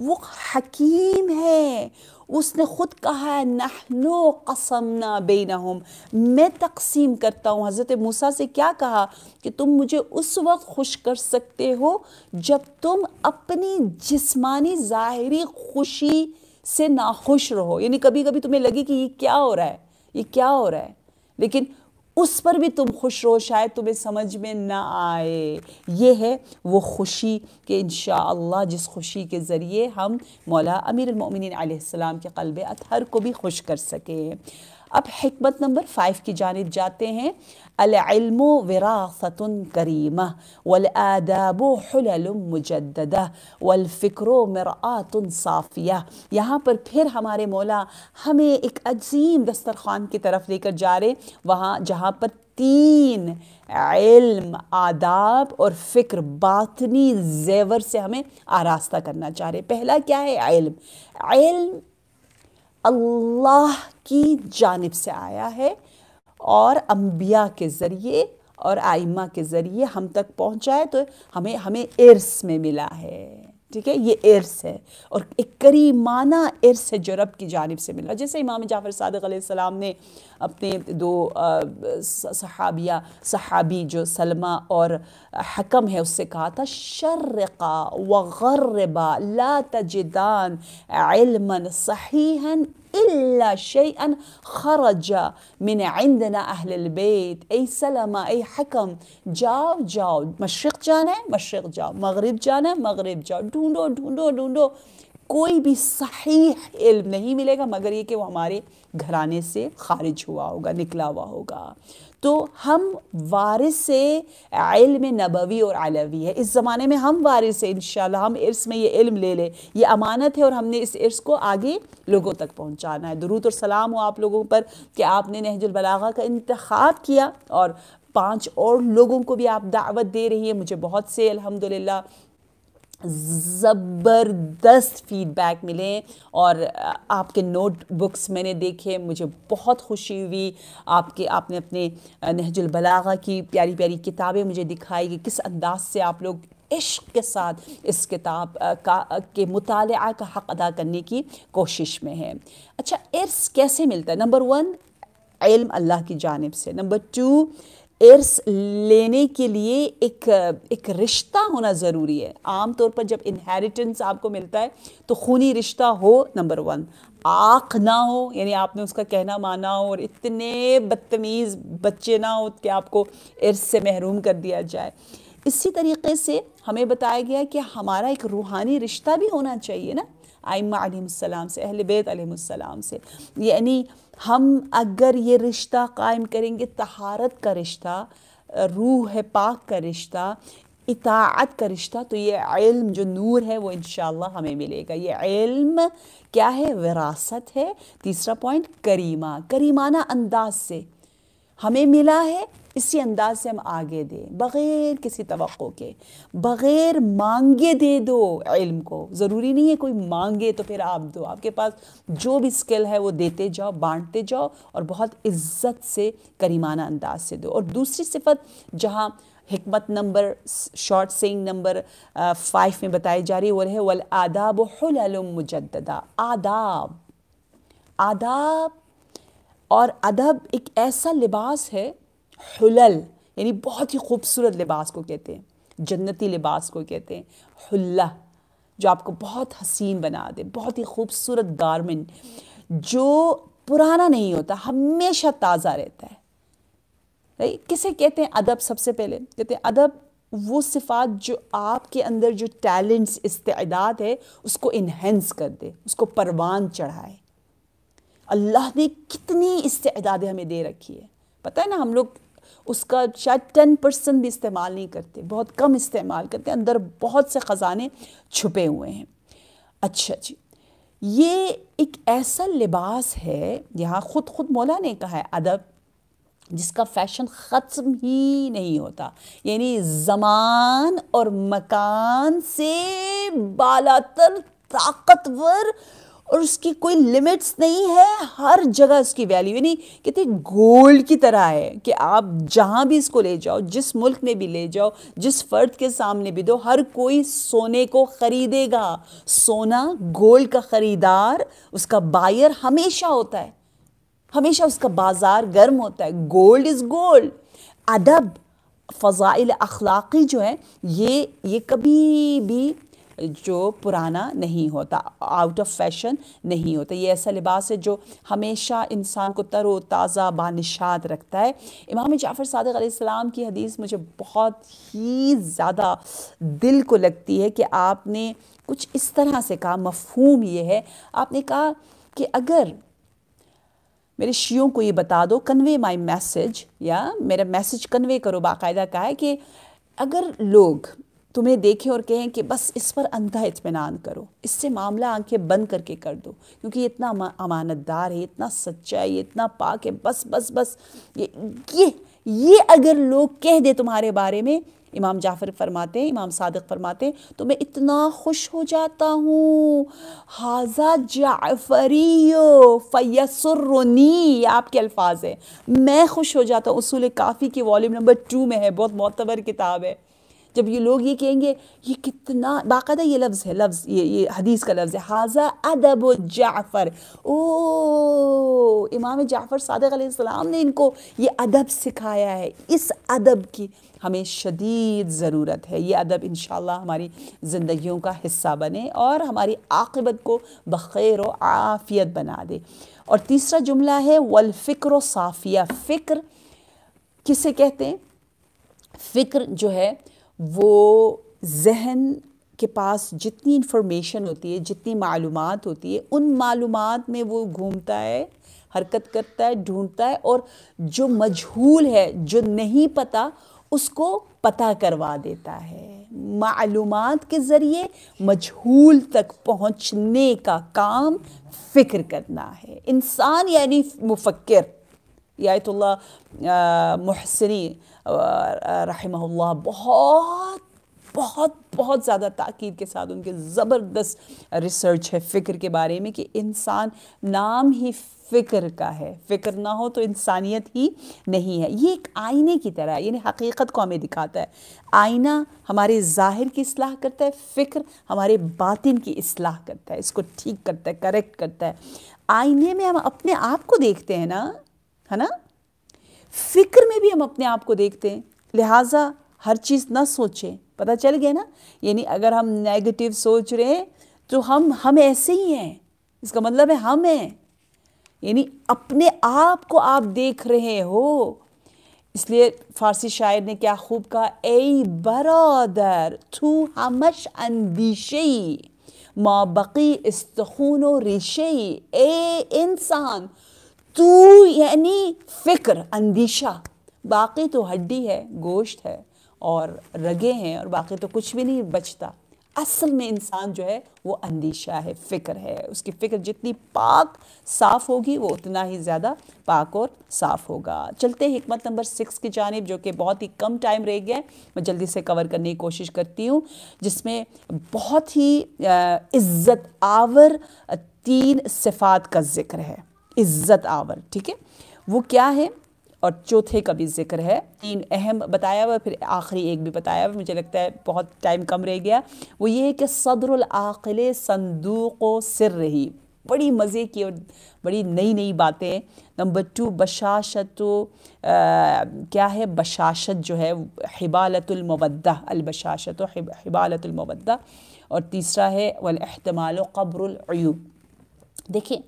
वो हकीम है उसने ख़ुद कहा है नहनो कसम ना बेनहम मैं तकसीम करता हूँ हज़रत मूसा से क्या कहा कि तुम मुझे उस वक्त खुश कर सकते हो जब तुम अपनी जिस्मानी ज़ाहरी खुशी से नाखुश रहो यानी कभी कभी तुम्हें लगे कि ये क्या हो रहा है ये क्या हो रहा है लेकिन उस पर भी तुम खुश रहो शायद तुम्हें समझ में ना आए ये है वो खुशी कि इन जिस खुशी के ज़रिए हम मौला अमीर अमीरमिन आसमाम के कलब अतहर को भी खुश कर सकें अब हमत नंबर फाइव की जानब जाते हैं अलम वरासतन करीमा वलआदाब हलमजद वलफ़िक्रो मरातन साफ़िया यहाँ पर फिर हमारे मौला हमें एक अजीम दस्तरखान की तरफ लेकर जा रहे वहाँ जहाँ पर तीन इल्म आदाब और फ़िक्र बातनी जेवर से हमें आरास्ता करना चाह रहे पहला क्या है इल्म इल्म अल्लाह की जानब से आया है और अम्बिया के ज़रिए और आइमा के ज़रिए हम तक पहुँचा है तो हमें हमें इर्स में मिला है ठीक है ये इर्स है और एक करीमाना इर्स है जो रब की जानब से मिला जैसे इमाम जाफ़र सदक़ ने अपने दो सहाबिया सहाबी जो सलमा और हकम है उससे कहा था शर्रका वर्रबा ला तजदान सही إلا شيئا خرج من عندنا أهل البيت أي سلامة أي حكم جاو جاو مشرق جانا مشرق جاو مغرب جانا مغرب دوندو دوندو دوندو کوئی بھی صحیح علم نہیں ملے گا مگر یہ کہ وہ ہمارے گھرانے سے خارج ہوا ہوگا نکلا ہوا ہوگا तो हम वारिस से इल्म नबवी और अलवी है इस ज़माने में हम वारिस हैं इन हम इर्स में ये इल्म ले लें ये अमानत है और हमने इस इर्स को आगे लोगों तक पहुँचाना है दरूद और सलाम हो आप लोगों पर कि आपने नहजुलबलागा का इंतखब किया और पांच और लोगों को भी आप दावत दे रही है मुझे बहुत से अलहमदिल्ला ज़बरदस्त फीडबैक मिले और आपके नोट बुक्स मैंने देखे मुझे बहुत खुशी हुई आपके आपने अपने नहजुल बलागा की प्यारी प्यारी किताबें मुझे दिखाई कि किस अंदाज से आप लोग इश्क के साथ इस किताब का के मुताल का हक़ अदा करने की कोशिश में है अच्छा इर्स कैसे मिलता है नंबर वन इल्म अल्लाह की जानब से नंबर टू इर्स लेने के लिए एक एक रिश्ता होना ज़रूरी है आम तौर पर जब इनहेरिटेंस आपको मिलता है तो खूनी रिश्ता हो नंबर वन आँख ना हो यानी आपने उसका कहना माना हो और इतने बदतमीज़ बच्चे ना हो कि आपको इर्स से महरूम कर दिया जाए इसी तरीके से हमें बताया गया कि हमारा एक रूहानी रिश्ता भी होना चाहिए ना आइमा आलिम से अहल बेत सलाम से यानी हम अगर ये रिश्ता कायम करेंगे तहारत का रिश्ता रूह है पाक का रिश्ता इताअत का रिश्ता तो ये इल्म जो नूर है वो इन हमें मिलेगा ये इल्म क्या है विरासत है तीसरा पॉइंट करीमा करीमाना अंदाज से हमें मिला है इसी अंदाज से हम आगे दें बग़ैर किसी तो के बग़ैर मांगे दे दो इल्म को ज़रूरी नहीं है कोई मांगे तो फिर आप दो आपके पास जो भी स्किल है वो देते जाओ बांटते जाओ और बहुत इज्जत से करीमाना अंदाज से दो और दूसरी सिफत जहाँ हमत number short saying number five में बताई जा रही है वो है वल आदाब मुजदा आदाब आदाब और अदब एक ऐसा लिबास है हुलल यानी बहुत ही खूबसूरत लिबास को कहते हैं जन्नती लिबास को कहते हैं हल्ला जो आपको बहुत हसीन बना दे बहुत ही खूबसूरत गारमेंट जो पुराना नहीं होता हमेशा ताज़ा रहता है राइट किसे कहते हैं अदब सबसे पहले कहते हैं अदब वो सिफात जो आपके अंदर जो टैलेंट्स इस्तेदाद है उसको इन्हेंस कर दे उसको परवान चढ़ाए अल्लाह ने कितनी इस्तेदादें हमें दे रखी है पता है ना हम लोग उसका शायद टेन परसेंट भी इस्तेमाल नहीं करते बहुत कम इस्तेमाल करते हैं अंदर बहुत से ख़जाने छुपे हुए हैं अच्छा जी ये एक ऐसा लिबास है यहाँ ख़ुद खुद मौला ने कहा है अदब जिसका फैशन ख़त्म ही नहीं होता यानी ज़मान और मकान से बालातर ताकतवर और उसकी कोई लिमिट्स नहीं है हर जगह उसकी वैल्यू यानी कहते गोल्ड की तरह है कि आप जहाँ भी इसको ले जाओ जिस मुल्क में भी ले जाओ जिस फर्द के सामने भी दो हर कोई सोने को ख़रीदेगा सोना गोल्ड का ख़रीदार उसका बायर हमेशा होता है हमेशा उसका बाज़ार गर्म होता है गोल्ड इज़ गोल्ड अदब फ़ज़ाइल अखलाक़ी जो है ये ये कभी भी जो पुराना नहीं होता आउट ऑफ फैशन नहीं होता ये ऐसा लिबास है जो हमेशा इंसान को तरो ताज़ा बानिशात रखता है इमाम जाफ़र सदक सलाम की हदीस मुझे बहुत ही ज़्यादा दिल को लगती है कि आपने कुछ इस तरह से कहा मफहूम ये है आपने कहा कि अगर मेरे शियों को ये बता दो कन्वे माई मैसेज या मेरा मैसेज कन्वे करो बाकायदा कहा है कि अगर लोग तुम्हें देखें और कहें कि बस इस पर अंधा इतमान करो इससे मामला आंखें बंद करके कर दो क्योंकि इतना अमानतदार है इतना सच्चा है इतना पाक है बस बस बस ये ये ये अगर लोग कह दे तुम्हारे बारे में इमाम जाफ़र फरमाते हैं इमाम सादक फरमाते हैं तो मैं इतना खुश हो जाता हूँ हाजा जाफरी फयसरनी ये आपके अल्फाज है मैं खुश हो जाता हूँ उसूल काफ़ी की वॉल्यूम नंबर टू में है बहुत मोतबर किताब है जब ये लोग ये कहेंगे ये कितना बाकायदा ये लफ्ज़ है लफ्ज़ ये ये हदीस का लफ्ज़ है हाजा अदब जाफ़र ओ इमाम जाफ़र सदक ने इनको ये अदब सिखाया है इस अदब की हमें शदीद ज़रूरत है ये अदब इन हमारी ज़िंदगियों का हिस्सा बने और हमारी आकबत को बखैर व आफ़ियत बना दे और तीसरा जुमला है वलफ़िक्र साफ़िया फ़िक्र किसे कहते हैं फ़िक्र जो है वो जहन के पास जितनी इन्फॉर्मेशन होती है जितनी मालूम होती है उन मालूम में वो घूमता है हरकत करता है ढूंढता है और जो मजहूल है जो नहीं पता उसको पता करवा देता है मालूम के ज़रिए मजहूल तक पहुंचने का काम फ़िक्र करना है इंसान यानी मुफक्र तो मुहसनी रहमल्ला बहुत बहुत बहुत ज़्यादा ताक़ीद के साथ उनके ज़बरदस्त रिसर्च है फ़िक्र के बारे में कि इंसान नाम ही फ़िक्र का है फ़िक्र ना हो तो इंसानियत ही नहीं है ये एक आईने की तरह है यानी हकीकत को हमें दिखाता है आईना हमारे ज़ाहिर की असलाह करता है फ़िक्र हमारे बातिन की असलाह करता है इसको ठीक करता है करेक्ट करता है आईने में हम अपने आप को देखते हैं ना है ना फिक्र में भी हम अपने आप को देखते हैं लिहाजा हर चीज़ ना सोचें पता चल गया ना यानी अगर हम नेगेटिव सोच रहे हैं तो हम हम ऐसे ही हैं इसका मतलब है हम हैं यानी अपने आप को आप देख रहे हो इसलिए फारसी शायर ने क्या खूब कहा ए बरादर थू हमश अंदीशई माँ बकी इस्तखून रेशई ए इंसान तू यानी फिक्र अंदिशा बाकी तो हड्डी है गोश्त है और रगे हैं और बाकी तो कुछ भी नहीं बचता असल में इंसान जो है वो अंदेशा है फ़िक्र है उसकी फ़िक्र जितनी पाक साफ़ होगी वो उतना ही ज़्यादा पाक और साफ़ होगा चलते हमत नंबर सिक्स की जानब जो कि बहुत ही कम टाइम रह गया है मैं जल्दी से कवर करने की कोशिश करती हूँ जिसमें बहुत ही इज़्ज़त आवर तीन सिफात का ज़िक्र है इज्जत आवर ठीक है वो क्या है और चौथे का भी जिक्र है तीन अहम बताया हुआ फिर आखिरी एक भी बताया हुआ मुझे लगता है बहुत टाइम कम रह गया वो ये है कि सदरआल संदूक सिर रही बड़ी मज़े की और बड़ी नई नई बातें नंबर टू बशाशत क्या है बशाशत जो है हिबालतुलमवदा अलबशाशत हिबालतुलमवदा और तीसरा है वल देखिए कब्रयूब देखें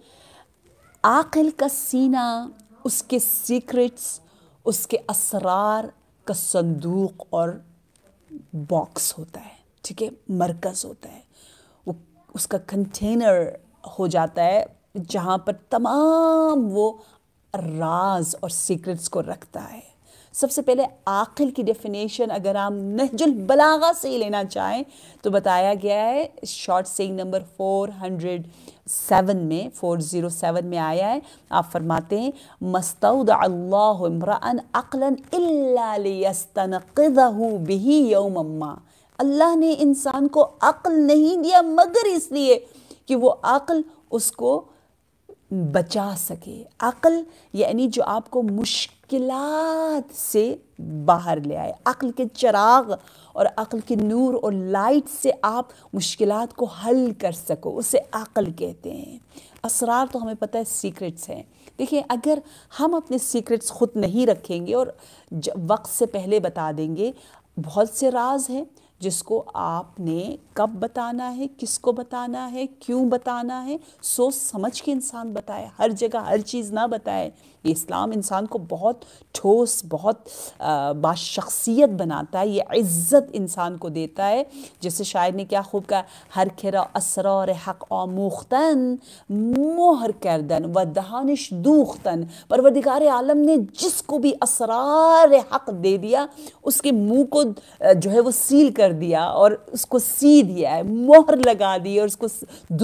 आकल का सीना उसके सीक्रेट्स उसके असरार का संदूक और बॉक्स होता है ठीक है मरकज़ होता है वो उसका कंटेनर हो जाता है जहाँ पर तमाम वो राज और सीक्रेट्स को रखता है सबसे पहले आख़िल की डेफिनेशन अगर हम नहजुल बलागा से ही लेना चाहें तो बताया गया है short saying number four hundred seven में फोर ज़ीरो सेवन में आया है आप फरमाते हैं मस्तूद अल्लामरान अकलन इलास्तनक़ु बिही यौम्मा अल्लाह ने इंसान को अक्ल नहीं दिया मगर इसलिए कि वो अक्ल उसको बचा सके अक्ल यानी जो आपको मुश्किल से बाहर ले आए अक्ल के चराग और अक्ल के नूर और लाइट से आप मुश्किल को हल कर सको उसे अक्ल कहते हैं असरार तो हमें पता है सीक्रेट्स हैं देखिए अगर हम अपने सीक्रेट्स खुद नहीं रखेंगे और वक्त से पहले बता देंगे बहुत से राज हैं जिसको आपने कब बताना है किसको बताना है क्यों बताना है सोच समझ के इंसान बताए हर जगह हर चीज़ ना बताए ये इस्लाम इंसान को बहुत ठोस बहुत बाशख्सियत बनाता है ये इज़्ज़त इंसान को देता है जैसे शायर ने क्या खूब कहा हर खरा असरार हक आमोख्तन मोहर करदन व दहानिश दूख्तन परवरदिगार आलम ने जिसको भी असरार हक दे दिया उसके मुंह को जो है वो सील कर दिया और उसको सी दिया है मोहर लगा दी और उसको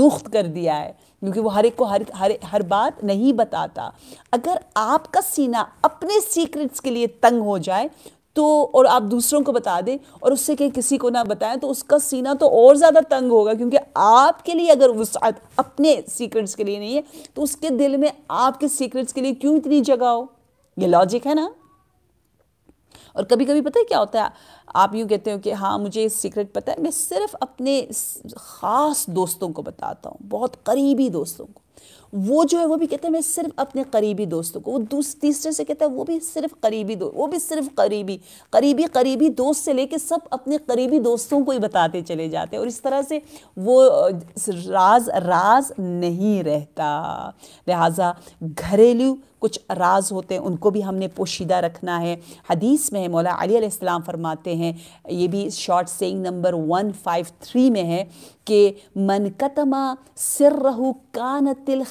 दूख्त कर दिया है क्योंकि वो हर एक को हर हर हर बात नहीं बताता अगर आपका सीना अपने सीक्रेट्स के लिए तंग हो जाए तो और आप दूसरों को बता दें और उससे कहीं किसी को ना बताएं तो उसका सीना तो और ज़्यादा तंग होगा क्योंकि आपके लिए अगर उस अपने सीक्रेट्स के लिए नहीं है तो उसके दिल में आपके सीक्रेट्स के लिए क्यों इतनी जगह हो ये लॉजिक है ना और कभी कभी पता है क्या होता है आप यूँ कहते हो कि हाँ मुझे सीक्रेट पता है मैं सिर्फ अपने ख़ास दोस्तों को बताता हूँ बहुत करीबी दोस्तों को वो जो है वो भी कहते हैं मैं सिर्फ अपने करीबी दोस्तों को वो तीसरे से कहता है वो भी सिर्फ करीबी दो वो भी सिर्फ करीबी करीबी करीबी दोस्त से लेके सब अपने करीबी दोस्तों को ही बताते चले जाते हैं और इस तरह से वो राज राज नहीं रहता लिहाजा घरेलू कुछ राज होते हैं उनको भी हमने पोशीदा रखना है हदीस में है मौला अली फरमाते हैं ये भी short saying number one five three में है कि मन कतमा सिर रहू कान तिल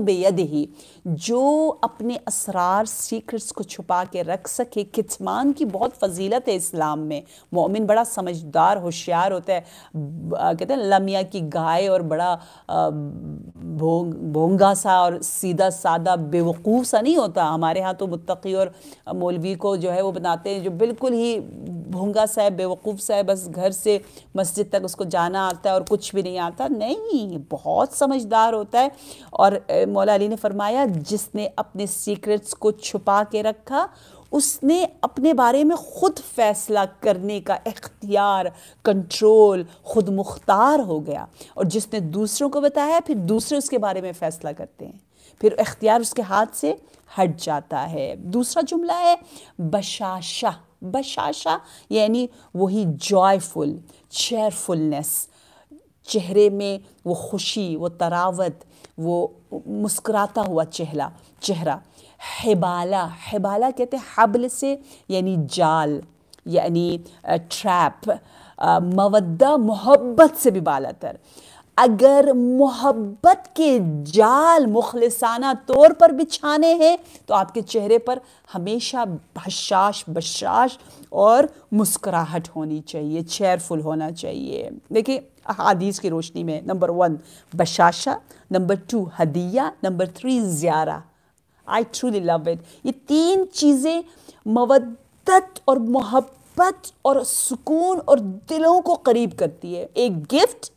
बेद ही जो अपने असरार सीक्रेट्स को छुपा के रख सके किचमान की बहुत फजीलत है इस्लाम में मोमिन बड़ा समझदार होशियार होता है कहते हैं लमिया की गाय और बड़ा भोंग भोंगा सा और सीधा सादा बेवकूफ़ सा नहीं होता हमारे यहाँ तो मुतकी और मौलवी को जो है वो बनाते हैं जो बिल्कुल ही भोंगा सा है बेवकूफ़ सा है बस घर से मस्जिद तक उसको जाना आता है और कुछ भी नहीं आता नहीं बहुत समझदार होता है और मौला अली ने फरमाया जिसने अपने सीक्रेट्स को छुपा के रखा उसने अपने बारे में ख़ुद फैसला करने का इख्तियार कंट्रोल ख़ुद मुख्तार हो गया और जिसने दूसरों को बताया फिर दूसरे उसके बारे में फ़ैसला करते हैं फिर इख्तियार उसके हाथ से हट जाता है दूसरा जुमला है बशाशा बशाशा यानी वही जॉयफुल चेयरफुलनेस चेहरे में वो खुशी वो तरावत वो मुस्कुराता हुआ चेहरा चेहरा हिबाला हिबाला कहते हैं हबल से यानी जाल यानी ट्रैप मवदा मोहब्बत से भी बाला तर अगर मोहब्बत के जाल मुखलसाना तौर पर बिछाने हैं तो आपके चेहरे पर हमेशा हशाश बशाश और मुस्कुराहट होनी चाहिए चेयरफुल होना चाहिए देखिए अहादीस की रोशनी में नंबर वन बशाशा नंबर टू हदिया नंबर थ्री ज़्यारा आई ट्रूली लव इट ये तीन चीज़ें मवदत और मोहब्बत और सुकून और दिलों को करीब करती है एक गिफ्ट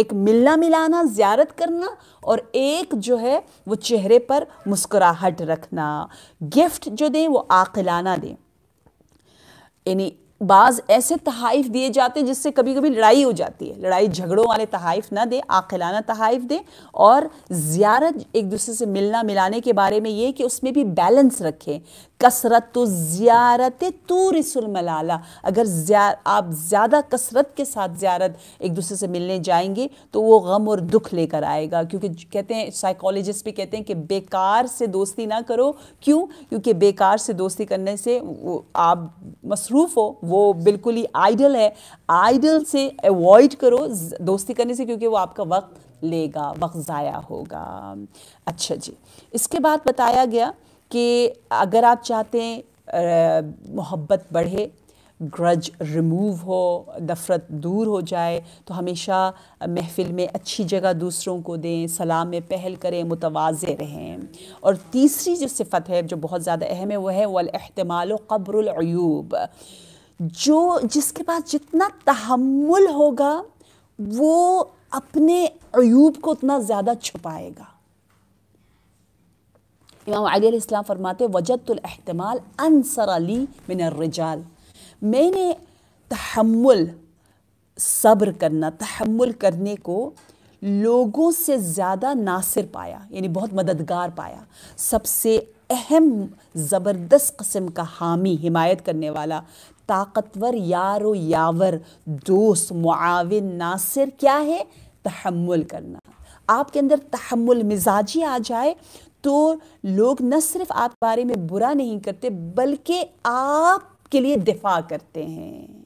एक मिलना मिलाना ज़्यारत करना और एक जो है वो चेहरे पर मुस्कुराहट रखना गिफ्ट जो दें वो आकलाना दें यानी बाज़ ऐसे तहाइफ दिए जाते हैं जिससे कभी कभी लड़ाई हो जाती है लड़ाई झगड़ों वाले तहाइफ ना दे आखिलाना तहाइफ दे और ज़्यारत एक दूसरे से मिलना मिलाने के बारे में ये कि उसमें भी बैलेंस रखें कसरत तो ज़्यारत तूरिसमलाला अगर आप ज़्यादा कसरत के साथ ज़्यारत एक दूसरे से मिलने जाएंगे तो वो गम और दुख लेकर आएगा क्योंकि कहते हैं साइकोलॉजिस्ट भी कहते हैं कि बेकार से दोस्ती ना करो क्यों क्योंकि बेकार से दोस्ती करने से आप मसरूफ़ हो वो बिल्कुल ही आइडल है आइडल से अवॉइड करो दोस्ती करने से क्योंकि वो आपका वक्त लेगा वक्त ज़ाया होगा अच्छा जी इसके बाद बताया गया कि अगर आप चाहते हैं मोहब्बत बढ़े ग्रज रिमूव हो नफ़रत दूर हो जाए तो हमेशा महफिल में अच्छी जगह दूसरों को दें सलाम में पहल करें मुतवाज़े रहें और तीसरी जो सिफत है जो बहुत ज़्यादा अहम है वह है वहतमाल कब्रयूब जो जिसके पास जितना तहमुल होगा वो अपने अयूब को उतना ज़्यादा छुपाएगा इमाम अली इस्लाम फरमाते वजतुलहतमाल अनसर अली रिजाल मैंने तहमुल सब्र करना तहमुल करने को लोगों से ज़्यादा नासिर पाया यानी बहुत मददगार पाया सबसे अहम ज़बरदस्त कस्म का हामी हिमायत करने वाला ताकतवर यार व यावर दोस्त मुआविन नासिर क्या है तहमुल करना आपके अंदर तहमुल मिजाजी आ जाए तो लोग न सिर्फ आप बारे में बुरा नहीं करते बल्कि आपके लिए दिफा करते हैं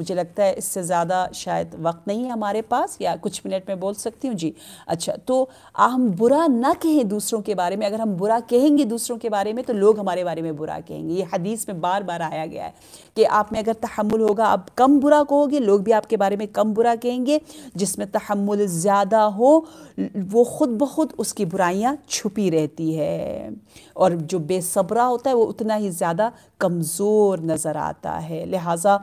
मुझे लगता है इससे ज़्यादा शायद वक्त नहीं है हमारे पास या कुछ मिनट में बोल सकती हूँ जी अच्छा तो आ, हम बुरा ना कहें दूसरों के बारे में अगर हम बुरा कहेंगे दूसरों के बारे में तो लोग हमारे बारे में बुरा कहेंगे ये हदीस में बार बार आया गया है कि आप में अगर तहमुल होगा आप कम बुरा कहोगे लोग भी आपके बारे में कम बुरा कहेंगे जिसमें तहमुल ज़्यादा हो वो ख़ुद ब खुद उसकी बुराइयाँ छुपी रहती है और जो बेसब्रा होता है वो उतना ही ज़्यादा कमज़ोर नज़र आता है लिहाजा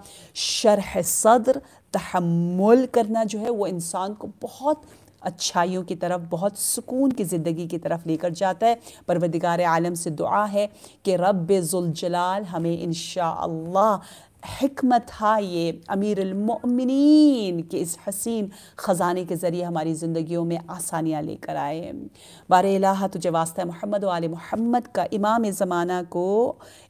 शर शरह सदर तहमुल करना जो है वो इंसान को बहुत अच्छाइयों की तरफ बहुत सुकून की ज़िंदगी की तरफ लेकर जाता है परवदिगार आलम से दुआ है कि रब जुलजलाल हमें इन हमत था ये अमीर अमीरमिन के इस हसीन ख़जाने के ज़रिए हमारी ज़िंदगियों में आसानियाँ लेकर आए बार अला तुझे वास्ता मोहम्मद वाल मोहम्मद का इमाम ज़माना को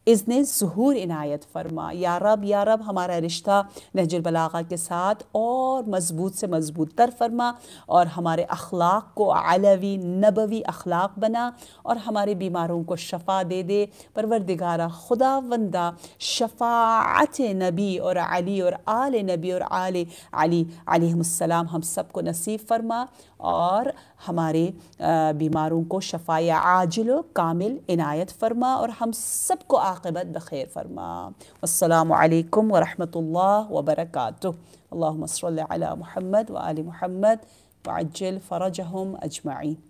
इसने जहूर इनायत फरमा या रब या रब हमारा रिश्ता नहजुलबलागा के साथ और मज़बूत से मज़बूत तर फरमा और हमारे अखलाक को अलवी नबवी अखलाक बना और हमारे बीमारों को शफा दे दे परवरदिगारा खुदा वंदा शफात ذات نبی اور علی اور آل نبی اور آل علی علیہ السلام ہم سب کو نصیب فرما اور ہمارے بیماروں کو شفای عاجل و کامل انعیت فرما اور ہم سب کو آقبت بخیر فرما والسلام علیکم ورحمت اللہ وبرکاتہ اللہم صلی اللہ علی محمد وآل محمد وعجل فرجهم اجمعین